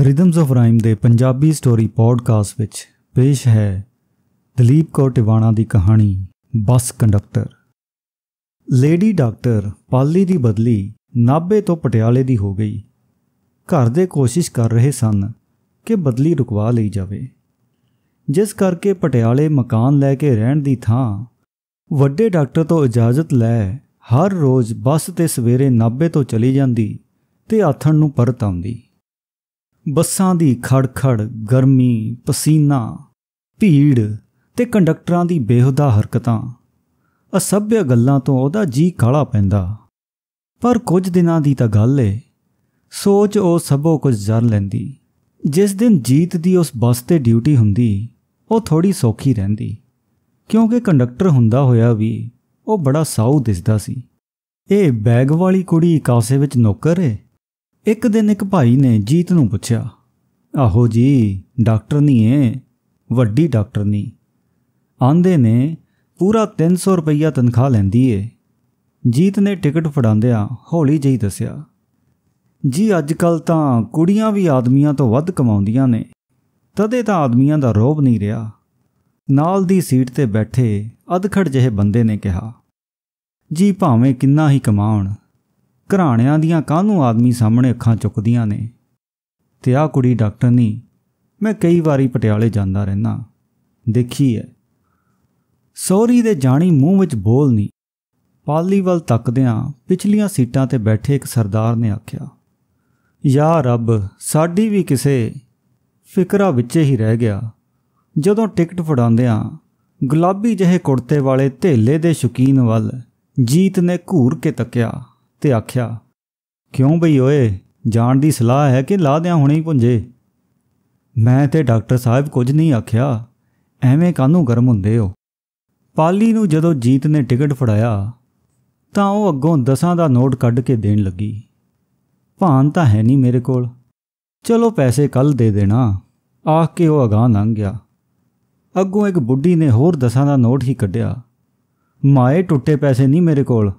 ਰਿਦਮਸ of ਰਾਈਮ ਦੇ Punjabi story podcast ਵਿੱਚ ਪੇਸ਼ ਹੈ ਦਲੀਪ ਕੌਰ ਟਿਵਾਣਾ ਦੀ ਕਹਾਣੀ bus conductor lady doctor Pali ਦੀ ਬਦਲੀ ਨਾਬੇ ਤੋਂ ਪਟਿਆਲੇ ਦੀ ਹੋ ਗਈ ਘਰ ਦੇ ਕੋਸ਼ਿਸ਼ ਕਰ ਰਹੇ ਸਨ ਕਿ ਬਦਲੀ ਰੁਕਵਾ ਲਈ ਜਾਵੇ ਜਿਸ ਕਰਕੇ ਪਟਿਆਲੇ ਮਕਾਨ ਲੈ ਕੇ ਰਹਿਣ ਦੀ ਥਾਂ ਵੱਡੇ ਡਾਕਟਰ ਤੋਂ ਇਜਾਜ਼ਤ ਲੈ ਹਰ ਰੋਜ਼ ਬੱਸ ਤੇ ਸਵੇਰੇ ਨਾਬੇ ਤੋਂ ਚਲੀ ਜਾਂਦੀ ਤੇ ਆਥਣ ਨੂੰ ਪਰਤ ਆਉਂਦੀ ਬੱਸਾਂ ਦੀ ਖੜਖੜ ਗਰਮੀ ਪਸੀਨਾ ਭੀੜ ਤੇ ਕੰਡਕਟਰਾਂ ਦੀ ਬੇਹੁਦਾ ਹਰਕਤਾਂ ਅਸੱਭਿਅ ਗੱਲਾਂ ਤੋਂ ਉਹਦਾ ਜੀ ਕਾਲਾ ਪੈਂਦਾ ਪਰ ਕੁਝ ਦਿਨਾਂ ਦੀ ਤਾਂ ਗੱਲ ਏ ਸੋਚ ਉਹ ਸਭੋ ਕੁਝ ਜਰ ਲੈਂਦੀ ਜਿਸ ਦਿਨ ਜੀਤ ਦੀ ਉਸ ਬੱਸ ਤੇ ਡਿਊਟੀ ਹੁੰਦੀ ਉਹ ਥੋੜੀ ਸੌਖੀ ਰਹਿੰਦੀ ਕਿਉਂਕਿ ਕੰਡਕਟਰ ਹੁੰਦਾ ਹੋਇਆ ਵੀ ਉਹ ਬੜਾ ਸਾਊ ਦਿਸਦਾ ਸੀ ਇਹ ਬੈਗ ਵਾਲੀ ਕੁੜੀ ਕਾਸੇ ਵਿੱਚ ਨੌਕਰ ਏ ਇੱਕ ਦਿਨ ਇੱਕ ਭਾਈ ਨੇ ਜੀਤ ਨੂੰ ਪੁੱਛਿਆ ਆਹੋ ਜੀ ਡਾਕਟਰ ਨਹੀਂ ਐ ਵੱਡੀ ਡਾਕਟਰ ਨਹੀਂ ਆਂਦੇ ਨੇ ਪੂਰਾ 300 ਰੁਪਈਆ ਤਨਖਾਹ ਲੈਂਦੀ ਏ ਜੀਤ ਨੇ ਟਿਕਟ ਫੜਾਉਂਦਿਆਂ ਹੌਲੀ ਜਿਹੀ ਦੱਸਿਆ ਜੀ ਅੱਜ ਕੱਲ ਤਾਂ ਕੁੜੀਆਂ ਵੀ ਆਦਮੀਆਂ ਤੋਂ ਵੱਧ ਕਮਾਉਂਦੀਆਂ ਨੇ ਤਦੇ ਤਾਂ ਆਦਮੀਆਂ ਦਾ ਰੋਬ ਨਹੀਂ ਰਿਹਾ ਨਾਲ ਦੀ ਸੀਟ ਤੇ ਬੈਠੇ ਅਧਖੜ ਜਿਹੇ ਬੰਦੇ ਨੇ ਕਿਹਾ ਜੀ ਭਾਵੇਂ ਕਿੰਨਾ ਹੀ ਕਮਾਉਣ ਘਰਾਣਿਆਂ ਦੀਆਂ ਕਾਹਨੂੰ ਆਦਮੀ ਸਾਹਮਣੇ ਅੱਖਾਂ ਚੁੱਕਦੀਆਂ ਨੇ ਤੇ ਆਹ ਕੁੜੀ ਡਾਕਟਰ ਨਹੀਂ ਮੈਂ ਕਈ ਵਾਰੀ ਪਟਿਆਲੇ ਜਾਂਦਾ ਰਹਿਣਾ ਦੇਖੀ ਐ ਸੋਰੀ ਦੇ ਜਾਣੀ ਮੂੰਹ ਵਿੱਚ ਬੋਲ ਨਹੀਂ ਪਾਲੀ ਵੱਲ ਤੱਕਦਿਆਂ ਪਿਛਲੀਆਂ ਸੀਟਾਂ ਤੇ ਬੈਠੇ ਇੱਕ ਸਰਦਾਰ ਨੇ ਆਖਿਆ ਯਾ ਰੱਬ ਸਾਡੀ ਵੀ ਕਿਸੇ ਫਿਕਰਾ ਵਿੱਚ ਹੀ ਰਹਿ ਗਿਆ ਜਦੋਂ ਟਿਕਟ ਫੜਾਉਂਦਿਆਂ ਗੁਲਾਬੀ ਜਿਹੇ ਕੁੜਤੇ ਵਾਲੇ ਥੇਲੇ ਦੇ ਸ਼ੁਕੀਨ ਵੱਲ ਜੀਤ ਨੇ ਘੂਰ ਕੇ ਤੱਕਿਆ ਤੇ ਆਖਿਆ ਕਿਉਂ ਬਈ ਓਏ ਜਾਣ ਦੀ ਸਲਾਹ ਹੈ ਕਿ ਲਾ ਦਿਆਂ ਹੁਣੇ ਹੀ ਪੁੰਜੇ ਮੈਂ ਤੇ ਡਾਕਟਰ ਸਾਹਿਬ ਕੁਝ ਨਹੀਂ ਆਖਿਆ ਐਵੇਂ ਕਾਹਨੂੰ ਗਰਮ ਹੁੰਦੇ ਹੋ ਪਾਲੀ ਨੂੰ ਜਦੋਂ ਜੀਤ ਨੇ ਟਿਕਟ ਫੜਾਇਆ ਤਾਂ ਉਹ ਅੱਗੋਂ ਦਸਾਂ ਦਾ ਨੋਟ ਕੱਢ ਕੇ ਦੇਣ ਲੱਗੀ ਭਾਨ ਤਾਂ ਹੈ ਨਹੀਂ ਮੇਰੇ ਕੋਲ ਚਲੋ ਪੈਸੇ ਕੱਲ ਦੇ ਦੇਣਾ ਆਖ ਕੇ ਉਹ ਅਗਾਹ ਲੰਘ ਗਿਆ ਅੱਗੋਂ ਇੱਕ ਬੁੱਢੀ ਨੇ ਹੋਰ ਦਸਾਂ ਦਾ ਨੋਟ ਹੀ ਕੱਢਿਆ ਮਾਏ ਟੁੱਟੇ ਪੈਸੇ ਨਹੀਂ ਮੇਰੇ ਕੋਲ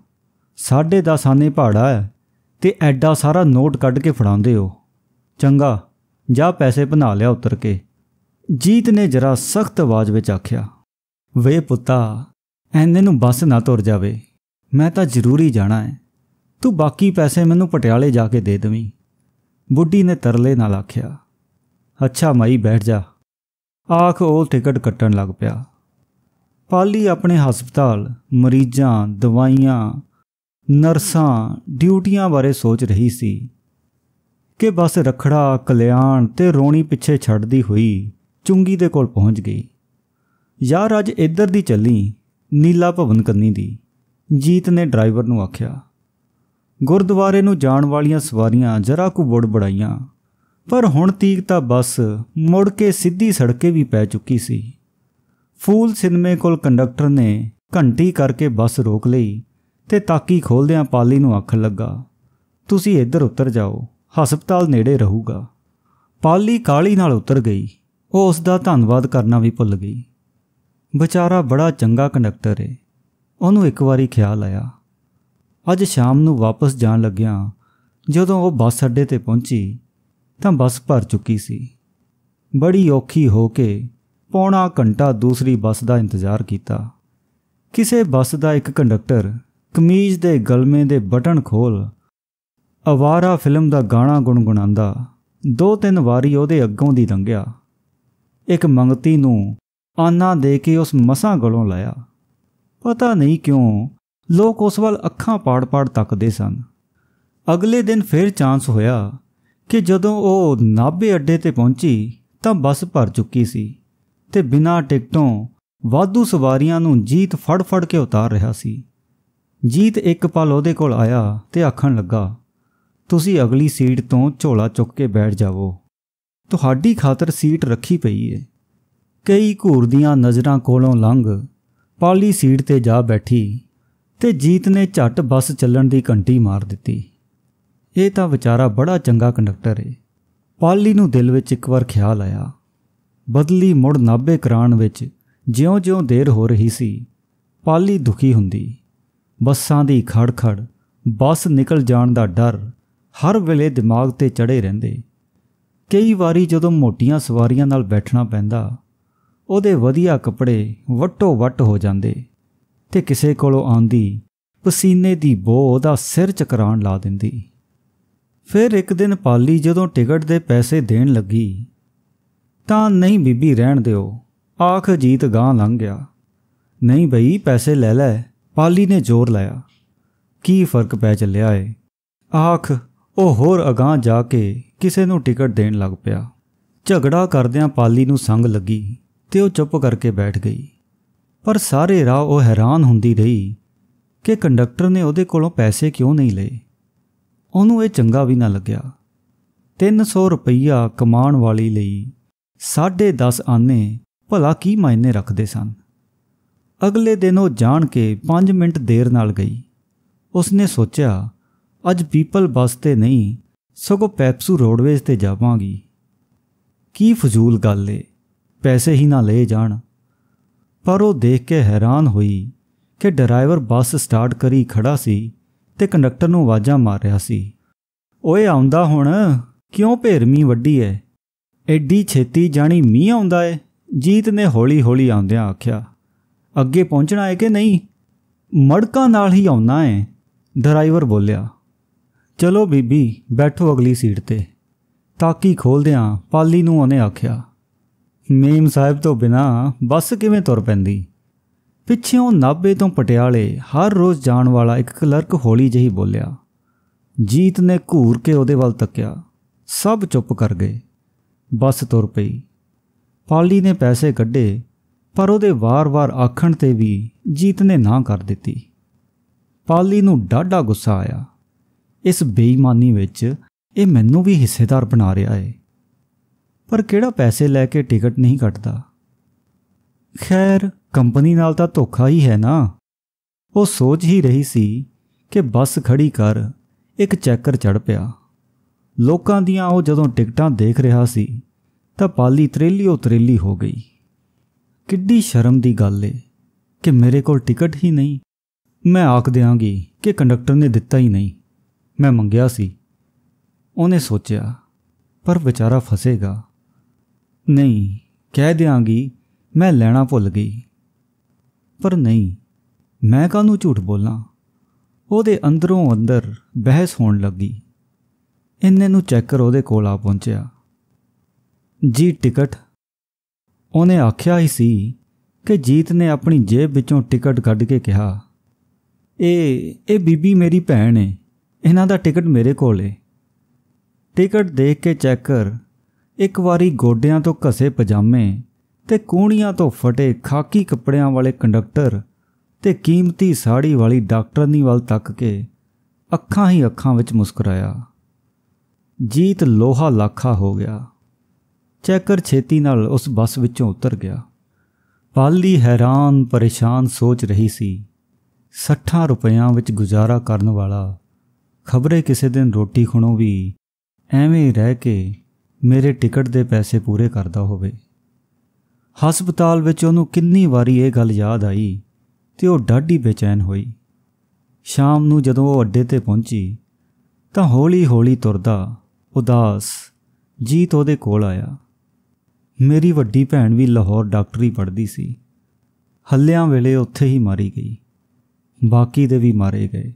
ਸਾਢੇ 10 ਆਨੇ ਪਹਾੜਾ ਹੈ ਤੇ ਐਡਾ ਸਾਰਾ ਨੋਟ ਕੱਢ ਕੇ ਫੜਾਉਂਦੇ ਹੋ ਚੰਗਾ ਜਾ ਪੈਸੇ ਬਣਾ ਲਿਆ ਉਤਰ ਕੇ ਜੀਤ ਨੇ ਜਰਾ ਸਖਤ ਆਵਾਜ਼ ਵਿੱਚ ਆਖਿਆ ਵੇ ਪੁੱਤਾ ਐਨੇ ਨੂੰ ਬੱਸ ਨਾ ਤੁਰ ਜਾਵੇ ਮੈਂ ਤਾਂ ਜ਼ਰੂਰੀ ਜਾਣਾ ਹੈ ਤੂੰ ਬਾਕੀ ਪੈਸੇ ਮੈਨੂੰ ਪਟਿਆਲੇ ਜਾ ਕੇ ਦੇ ਦੇਵੀਂ ਬੁੱਢੀ ਨੇ ਤਰਲੇ ਨਾਲ ਆਖਿਆ ਅੱਛਾ ਮਾਈ ਬੈਠ ਜਾ ਆਖ ਉਹ ਟਿਕਟ ਕੱਟਣ ਲੱਗ ਪਿਆ ਪਾਲੀ ਆਪਣੇ ਹਸਪਤਾਲ ਮਰੀਜ਼ਾਂ ਦਵਾਈਆਂ ਨਰਸਾਂ ਡਿਊਟੀਆਂ ਬਾਰੇ ਸੋਚ ਰਹੀ ਸੀ ਕਿ ਬਸ ਰਖੜਾ ਕਲਿਆਣ ਤੇ ਰੋਣੀ ਪਿੱਛੇ ਛੱਡਦੀ ਹੋਈ ਚੁੰਗੀ ਦੇ ਕੋਲ ਪਹੁੰਚ ਗਈ ਯਾਰ ਅੱਜ ਇੱਧਰ ਦੀ ਚੱਲੀ ਨੀਲਾ ਭਵਨ ਕੰਨੀ ਦੀ ਜੀਤ ਨੇ ਡਰਾਈਵਰ ਨੂੰ ਆਖਿਆ ਗੁਰਦੁਆਰੇ ਨੂੰ ਜਾਣ ਵਾਲੀਆਂ ਸਵਾਰੀਆਂ ਜਰਾ ਕੁ ਬੁੜ ਬੜਾਈਆਂ ਪਰ ਹੁਣ ਤੀਕ ਤਾਂ ਬਸ ਮੁੜ ਕੇ ਸਿੱਧੀ ਸੜਕੇ ਵੀ ਪੈ ਚੁੱਕੀ ਸੀ ਫੂਲ ਸਿਨਮੇ ਕੋਲ ਕੰਡਕਟਰ ਨੇ ਘੰਟੀ ਕਰਕੇ ਬੱਸ ਰੋਕ ਲਈ ਤੇ ਤਾਕੀ ਖੋਲਦਿਆਂ ਪਾਲੀ ਨੂੰ ਅੱਖ ਲੱਗਾ ਤੁਸੀਂ ਇੱਧਰ ਉਤਰ ਜਾਓ ਹਸਪਤਾਲ ਨੇੜੇ ਰਹੂਗਾ ਪਾਲੀ ਕਾਲੀ ਨਾਲ ਉਤਰ ਗਈ ਉਹ ਉਸ ਦਾ ਧੰਨਵਾਦ ਕਰਨਾ ਵੀ ਭੁੱਲ ਗਈ ਵਿਚਾਰਾ ਬੜਾ ਚੰਗਾ ਕੰਡਕਟਰ ਏ ਉਹਨੂੰ ਇੱਕ ਵਾਰੀ ਖਿਆਲ ਆਇਆ ਅੱਜ ਸ਼ਾਮ ਨੂੰ ਵਾਪਸ ਜਾਣ ਲੱਗਿਆਂ ਜਦੋਂ ਉਹ ਬੱਸ ਅੱਡੇ ਤੇ ਪਹੁੰਚੀ ਤਾਂ ਬੱਸ ਭਰ ਚੁੱਕੀ ਸੀ ਬੜੀ ਔਖੀ ਹੋ ਕੇ ਪੌਣਾ ਘੰਟਾ ਦੂਸਰੀ ਬੱਸ ਦਾ ਇੰਤਜ਼ਾਰ ਕੀਤਾ ਕਿਸੇ ਬੱਸ ਦਾ ਇੱਕ ਕੰਡਕਟਰ ਕਮੀਜ਼ ਦੇ ਗਲਮੇ ਦੇ ਬਟਨ ਖੋਲ ਅਵਾਰਾ ਫਿਲਮ ਦਾ ਗਾਣਾ ਗੁੰਗੁਣਾਉਂਦਾ ਦੋ ਤਿੰਨ ਵਾਰੀ ਉਹਦੇ ਅੱਗੋਂ ਦੀ ਲੰਘਿਆ ਇੱਕ ਮੰਗਤੀ ਨੂੰ ਆਨਾ ਦੇ ਕੇ ਉਸ ਮਸਾਂ ਗਲੋਂ ਲਾਇਆ ਪਤਾ ਨਹੀਂ ਕਿਉਂ ਲੋਕ ਉਸ ਵੱਲ ਅੱਖਾਂ ਪਾੜ-ਪਾੜ ਤੱਕਦੇ ਸਨ ਅਗਲੇ ਦਿਨ ਫਿਰ ਚਾਂਸ ਹੋਇਆ ਕਿ ਜਦੋਂ ਉਹ ਨਾਭੇ ਅੱਡੇ ਤੇ ਪਹੁੰਚੀ ਤਾਂ ਬੱਸ ਭਰ ਚੁੱਕੀ ਸੀ ਤੇ ਬਿਨਾਂ ਟਿਕਟੋਂ ਵਾਧੂ ਸਵਾਰੀਆਂ ਨੂੰ ਜੀਤ ਫੜ-ਫੜ ਕੇ ਉਤਾਰ ਰਿਹਾ ਸੀ ਜੀਤ ਇੱਕ ਪਲ ਉਹਦੇ ਕੋਲ ਆਇਆ ਤੇ ਆਖਣ ਲੱਗਾ ਤੁਸੀਂ ਅਗਲੀ ਸੀਟ ਤੋਂ ਝੋਲਾ ਚੁੱਕ ਕੇ ਬੈਠ ਜਾਵੋ ਤੁਹਾਡੀ ਖਾਤਰ ਸੀਟ ਰੱਖੀ ਪਈ ਏ ਕਈ ਘੂਰ ਦੀਆਂ ਨਜ਼ਰਾਂ ਕੋਲੋਂ ਲੰਘ ਪਾਲੀ ਸੀਟ ਤੇ ਜਾ ਬੈਠੀ ਤੇ ਜੀਤ ਨੇ ਝੱਟ ਬੱਸ ਚੱਲਣ ਦੀ ਘੰਟੀ ਮਾਰ ਦਿੱਤੀ ਇਹ ਤਾਂ ਵਿਚਾਰਾ ਬੜਾ ਚੰਗਾ ਕੰਡਕਟਰ ਏ ਪਾਲੀ ਨੂੰ ਦਿਲ ਵਿੱਚ ਇੱਕ ਵਾਰ ਖਿਆਲ ਆਇਆ ਬਦਲੀ ਮੁੜ ਨਾਬੇ ਕਰਾਣ ਵਿੱਚ ਜਿਉਂ-ਜਿਉਂ ਦੇਰ ਹੋ ਰਹੀ ਸੀ ਪਾਲੀ ਦੁਖੀ ਹੁੰਦੀ ਬੱਸਾਂ ਦੀ ਖੜਖੜ ਬੱਸ ਨਿਕਲ ਜਾਣ ਦਾ ਡਰ ਹਰ ਵੇਲੇ ਦਿਮਾਗ ਤੇ ਚੜੇ ਰਹਿੰਦੇ ਕਈ ਵਾਰੀ ਜਦੋਂ ਮੋਟੀਆਂ ਸਵਾਰੀਆਂ ਨਾਲ ਬੈਠਣਾ ਪੈਂਦਾ ਉਹਦੇ ਵਧੀਆ ਕੱਪੜੇ ਵੱਟੋ ਵੱਟ ਹੋ ਜਾਂਦੇ ਤੇ ਕਿਸੇ ਕੋਲੋਂ ਆਂਦੀ ਪਸੀਨੇ ਦੀ ਬੋ ਉਹਦਾ ਸਿਰ ਚਕਰਾਣ ਲਾ ਦਿੰਦੀ ਫਿਰ ਇੱਕ ਦਿਨ ਪਾਲੀ ਜਦੋਂ ਟਿਕਟ ਦੇ ਪੈਸੇ ਦੇਣ ਲੱਗੀ ਤਾਂ ਨਹੀਂ ਬੀਬੀ ਰਹਿਣ ਦਿਓ ਆਖ ਜੀਤ ਗਾਂ ਲੰਘ ਗਿਆ ਨਹੀਂ ਭਈ ਪੈਸੇ ਲੈ ਲੈ ਪਾਲੀ ਨੇ ਜ਼ੋਰ ਲਾਇਆ ਕੀ ਫਰਕ ਪੈ ਚੱਲਿਆ ਏ ਆਖ ਉਹ ਹੋਰ ਅਗਾਹ ਜਾ ਕੇ ਕਿਸੇ ਨੂੰ ਟਿਕਟ ਦੇਣ ਲੱਗ ਪਿਆ ਝਗੜਾ ਕਰਦਿਆਂ ਪਾਲੀ ਨੂੰ ਸੰਗ ਲੱਗੀ ਤੇ ਉਹ ਚੁੱਪ ਕਰਕੇ ਬੈਠ ਗਈ ਪਰ ਸਾਰੇ ਰਾਹ ਉਹ ਹੈਰਾਨ ਹੁੰਦੀ ਰਹੀ ਕਿ ਕੰਡਕਟਰ ਨੇ ਉਹਦੇ ਕੋਲੋਂ ਪੈਸੇ ਕਿਉਂ ਨਹੀਂ ਲਏ ਉਹਨੂੰ ਇਹ ਚੰਗਾ ਵੀ ਨਾ ਲੱਗਿਆ 300 ਰੁਪਈਆ ਕਮਾਉਣ ਵਾਲੀ ਲਈ 10.5 ਆਨੇ ਭਲਾ ਕੀ ਮਾਇਨੇ ਰੱਖਦੇ ਸਨ ਅਗਲੇ ਦਿਨ ਉਹ ਜਾਣ ਕੇ 5 ਮਿੰਟ ਦੇਰ ਨਾਲ ਗਈ ਉਸਨੇ ਸੋਚਿਆ ਅੱਜ ਪੀਪਲ ਬੱਸ ਤੇ ਨਹੀਂ ਸਗੋਂ ਪੈਪਸੂ ਰੋਡਵੇਜ਼ ਤੇ ਜਾਵਾਂਗੀ ਕੀ ਫਜ਼ੂਲ ਗੱਲ ਏ ਪੈਸੇ ਹੀ ਨਾ ਲਏ ਜਾਣ ਪਰ ਉਹ ਦੇਖ ਕੇ ਹੈਰਾਨ ਹੋਈ ਕਿ ਡਰਾਈਵਰ ਬੱਸ ਸਟਾਰਟ ਕਰੀ ਖੜਾ ਸੀ ਤੇ ਕੰਡਕਟਰ ਨੂੰ ਆਵਾਜ਼ਾਂ ਮਾਰ ਰਿਹਾ ਸੀ ਓਏ ਆਉਂਦਾ ਹੁਣ ਕਿਉਂ ਭੇਰਮੀ ਵੱਡੀ ਐ ਐਡੀ ਛੇਤੀ ਜਾਣੀ ਮੀਂਹ ਆਉਂਦਾ ਏ ਜੀਤ ਨੇ ਹੌਲੀ-ਹੌਲੀ ਆਉਂਦਿਆਂ ਆਖਿਆ ਅੱਗੇ ਪਹੁੰਚਣਾ ਹੈ ਕਿ ਨਹੀਂ ਮੜਕਾਂ ਨਾਲ ਹੀ ਆਉਣਾ ਹੈ ਡਰਾਈਵਰ ਬੋਲਿਆ ਚਲੋ ਬੀਬੀ ਬੈਠੋ ਅਗਲੀ ਸੀਟ ਤੇ ਤਾਕੀ ਖੋਲਦਿਆਂ ਪਾਲੀ ਨੂੰ ਉਹਨੇ ਆਖਿਆ ਮੇਮ ਸਾਹਿਬ ਤੋਂ ਬਿਨਾ ਬੱਸ ਕਿਵੇਂ ਤੁਰ ਪੈਂਦੀ ਉਹ ਨਾਬੇ ਤੋਂ ਪਟਿਆਲੇ ਹਰ ਰੋਜ਼ ਜਾਣ ਵਾਲਾ ਇੱਕ ਕਲਰਕ ਹੌਲੀ ਜਿਹੀ ਬੋਲਿਆ ਜੀਤ ਨੇ ਘੂਰ ਕੇ ਉਹਦੇ ਵੱਲ ਤੱਕਿਆ ਸਭ ਚੁੱਪ ਕਰ ਗਏ ਬੱਸ ਤੁਰ ਪਈ ਪਾਲੀ ਨੇ ਪੈਸੇ ਕੱਢੇ ਪਰ ਉਹਦੇ ਵਾਰ-ਵਾਰ ਆਖਣ ਤੇ ਵੀ ਜੀਤ ਨੇ ਨਾ ਕਰ ਦਿੱਤੀ ਪਾਲੀ ਨੂੰ ਡਾਢਾ ਗੁੱਸਾ ਆਇਆ ਇਸ ਬੇਈਮਾਨੀ ਵਿੱਚ ਇਹ ਮੈਨੂੰ ਵੀ ਹਿੱਸੇਦਾਰ ਬਣਾ ਰਿਹਾ ਏ ਪਰ ਕਿਹੜਾ ਪੈਸੇ ਲੈ ਕੇ ਟਿਕਟ ਨਹੀਂ ਕੱਟਦਾ ਖੈਰ ਕੰਪਨੀ ਨਾਲ ਤਾਂ ਧੋਖਾ ਹੀ ਹੈ ਨਾ ਉਹ ਸੋਚ ਹੀ ਰਹੀ ਸੀ ਕਿ ਬੱਸ ਖੜੀ ਕਰ ਇੱਕ ਚੈੱਕਰ ਚੜ ਪਿਆ ਲੋਕਾਂ ਦੀਆਂ ਉਹ ਜਦੋਂ ਟਿਕਟਾਂ ਦੇਖ ਰਿਹਾ ਸੀ ਤਾਂ ਪਾਲੀ ਤਰੇਲੀ ਉਤਰੇਲੀ ਹੋ ਗਈ ਕਿੱਡੀ ਸ਼ਰਮ ਦੀ ਗੱਲ ਏ ਕਿ ਮੇਰੇ ਕੋਲ ਟਿਕਟ ਹੀ ਨਹੀਂ ਮੈਂ ਆਖ ਦਿਆਂਗੀ ਕਿ ਕੰਡਕਟਰ ਨੇ ਦਿੱਤਾ ਹੀ ਨਹੀਂ ਮੈਂ ਮੰਗਿਆ ਸੀ ਉਹਨੇ ਸੋਚਿਆ ਪਰ ਵਿਚਾਰਾ ਫਸੇਗਾ ਨਹੀਂ ਕਹਿ ਦਿਆਂਗੀ ਮੈਂ ਲੈਣਾ ਭੁੱਲ ਗਈ ਪਰ ਨਹੀਂ ਮੈਂ ਕਾਹਨੂੰ ਝੂਠ ਬੋਲਾਂ ਉਹਦੇ ਅੰਦਰੋਂ ਅੰਦਰ ਬਹਿਸ ਹੋਣ ਲੱਗੀ ਇੰਨੇ ਨੂੰ ਚੈੱਕਰ ਉਹਦੇ ਕੋਲ ਆ ਪਹੁੰਚਿਆ ਜੀ ਟਿਕਟ ਉਹਨੇ ਆਖਿਆ ਹੀ ਸੀ ਕਿ ਜੀਤ ਨੇ ਆਪਣੀ ਜੇਬ ਵਿੱਚੋਂ ਟਿਕਟ ਕੱਢ ਕੇ ਕਿਹਾ ਇਹ ਇਹ ਬੀਬੀ ਮੇਰੀ ਭੈਣ ਏ ਇਹਨਾਂ ਦਾ ਟਿਕਟ ਮੇਰੇ ਕੋਲ ਏ ਟਿਕਟ ਦੇਖ ਕੇ ਚੈਕਰ ਇੱਕ ਵਾਰੀ ਗੋਡਿਆਂ ਤੋਂ ਘਸੇ ਪਜਾਮੇ ਤੇ ਕੂਣੀਆਂ ਤੋਂ ਫਟੇ ਖਾਕੀ ਕੱਪੜਿਆਂ ਵਾਲੇ ਕੰਡਕਟਰ ਤੇ ਕੀਮਤੀ ਸਾੜੀ ਵਾਲੀ ਡਾਕਟਰਨੀ ਵੱਲ ਤੱਕ ਕੇ ਅੱਖਾਂ ਹੀ ਅੱਖਾਂ ਵਿੱਚ ਮੁਸਕਰਾਇਆ ਜੀਤ ਲੋਹਾ ਲਾਖਾ ਹੋ ਗਿਆ ਚੈਕਰ ਛੇਤੀ ਨਾਲ ਉਸ ਬੱਸ ਵਿੱਚੋਂ ਉਤਰ ਗਿਆ ਪਾਲੀ ਹੈਰਾਨ ਪਰੇਸ਼ਾਨ ਸੋਚ ਰਹੀ ਸੀ 60 ਰੁਪਿਆਂ ਵਿੱਚ ਗੁਜ਼ਾਰਾ ਕਰਨ ਵਾਲਾ ਖਬਰੇ ਕਿਸੇ ਦਿਨ ਰੋਟੀ ਖਣੋ ਵੀ ਐਵੇਂ ਰਹਿ ਕੇ ਮੇਰੇ ਟਿਕਟ ਦੇ ਪੈਸੇ ਪੂਰੇ ਕਰਦਾ ਹੋਵੇ ਹਸਪਤਾਲ ਵਿੱਚ ਉਹਨੂੰ ਕਿੰਨੀ ਵਾਰੀ ਇਹ ਗੱਲ ਯਾਦ ਆਈ ਤੇ ਉਹ ਡਾਢੀ ਬੇਚੈਨ ਹੋਈ ਸ਼ਾਮ ਨੂੰ ਜਦੋਂ ਉਹ ਅੱਡੇ ਤੇ ਪਹੁੰਚੀ ਤਾਂ ਹੌਲੀ-ਹੌਲੀ ਤੁਰਦਾ ਉਦਾਸ ਜੀਤ ਉਹਦੇ ਕੋਲ ਆਇਆ ਮੇਰੀ ਵੱਡੀ ਭੈਣ ਵੀ ਲਾਹੌਰ ਡਾਕਟਰੀ ਪੜ੍ਹਦੀ ਸੀ ਹੱਲਿਆਂ ਵੇਲੇ ਉੱਥੇ ਹੀ ਮਾਰੀ ਗਈ ਬਾਕੀ ਦੇ ਵੀ ਮਾਰੇ ਗਏ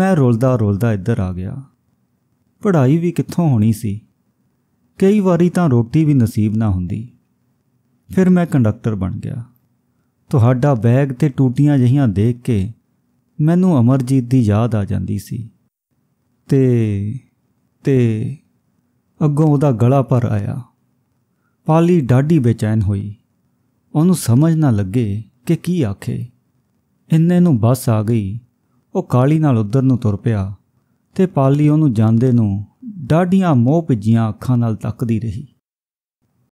ਮੈਂ ਰੋਲਦਾ ਰੋਲਦਾ ਇੱਧਰ ਆ ਗਿਆ ਪੜ੍ਹਾਈ ਵੀ ਕਿੱਥੋਂ ਹੋਣੀ ਸੀ ਕਈ ਵਾਰੀ ਤਾਂ ਰੋਟੀ ਵੀ ਨਸੀਬ ਨਾ ਹੁੰਦੀ ਫਿਰ ਮੈਂ ਕੰਡਕਟਰ ਬਣ ਗਿਆ ਤੁਹਾਡਾ ਬੈਗ ਤੇ ਟੂਟੀਆਂ ਜਹੀਆਂ ਦੇਖ ਕੇ ਮੈਨੂੰ ਅਮਰਜੀਤ ਦੀ ਯਾਦ ਆ ਜਾਂਦੀ ਸੀ ਤੇ ਤੇ ਅੱਗੋਂ ਉਹਦਾ ਗਲਾ ਪਰ ਆਇਆ ਪਾਲੀ ਡਾਢੀ ਬੇਚੈਨ ਹੋਈ ਉਹਨੂੰ ਸਮਝ ਨਾ ਲੱਗੇ ਕਿ ਕੀ ਆਖੇ ਇੰਨੇ ਨੂੰ ਬੱਸ ਆ ਗਈ ਉਹ ਕਾਲੀ ਨਾਲ ਉਧਰ ਨੂੰ ਤੁਰ ਪਿਆ ਤੇ ਪਾਲੀ ਉਹਨੂੰ ਜਾਂਦੇ ਨੂੰ ਡਾਢੀਆਂ ਮੋਹ ਭਿੱਜੀਆਂ ਅੱਖਾਂ ਨਾਲ ਤੱਕਦੀ ਰਹੀ